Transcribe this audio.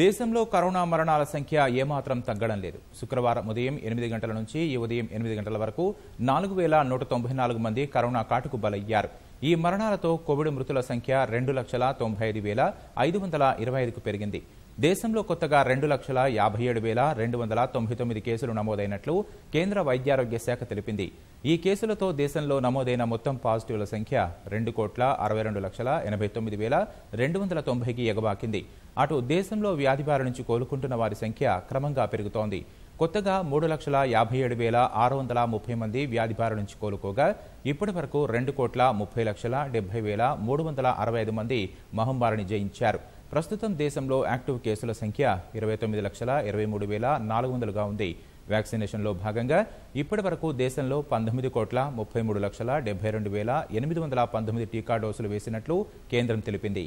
దేశంలో కరోనా మరణాల సంఖ్య ఏమాత్రం తగ్గడం లేదు శుక్రవారం ఉదయం ఎనిమిది గంటల నుంచి ఈ ఉదయం ఎనిమిది గంటల వరకు నాలుగు వేల నూట తొంభై నాలుగు మంది కరోనా కాటుకు బలయ్యారు ఈ మరణాలతో కోవిడ్ మృతుల సంఖ్య రెండు లక్షల తొంభై ఐదు వేల ఐదు వందల ఇరవై ఐదుకు పెరిగింది దేశంలో కొత్తగా రెండు లక్షల యాభై ఏడు వేల రెండు వందల తొంభై తొమ్మిది కేసులు నమోదైనట్లు కేంద్ర వైద్యారోగ్య శాఖ తెలిపింది ఈ కేసులతో దేశంలో నమోదైన మొత్తం పాజిటివ్ల సంఖ్య రెండు కోట్ల అరవై రెండు లక్షల ఎనభై తొమ్మిది వేల రెండు వందల తొంభైకి ఎగబాకింది అటు దేశంలో వ్యాధి బారి నుంచి కోలుకుంటున్న వారి సంఖ్య క్రమంగా పెరుగుతోంది కొత్తగా మూడు లక్షల యాభై ఏడు వేల ఆరు వందల ముప్పై మంది వ్యాధి బారి నుంచి కోలుకోగా ఇప్పటి వరకు రెండు కోట్ల ముప్పై లక్షల డెబ్బై వేల మూడు వందల అరవై ఐదు మంది మహమ్మారిని జయించారు ప్రస్తుతం దేశంలో యాక్టివ్ కేసుల సంఖ్య ఇరవై తొమ్మిది లక్షల ఇరవై మూడు వేల నాలుగు వందలుగా ఉంది వ్యాక్సినేషన్లో భాగంగా ఇప్పటి వరకు దేశంలో పంతొమ్మిది కోట్ల ముప్పై మూడు లక్షల డెబ్బై రెండు వేల ఎనిమిది వందల పంతొమ్మిది టీకా డోసులు వేసినట్లు కేంద్రం తెలిపింది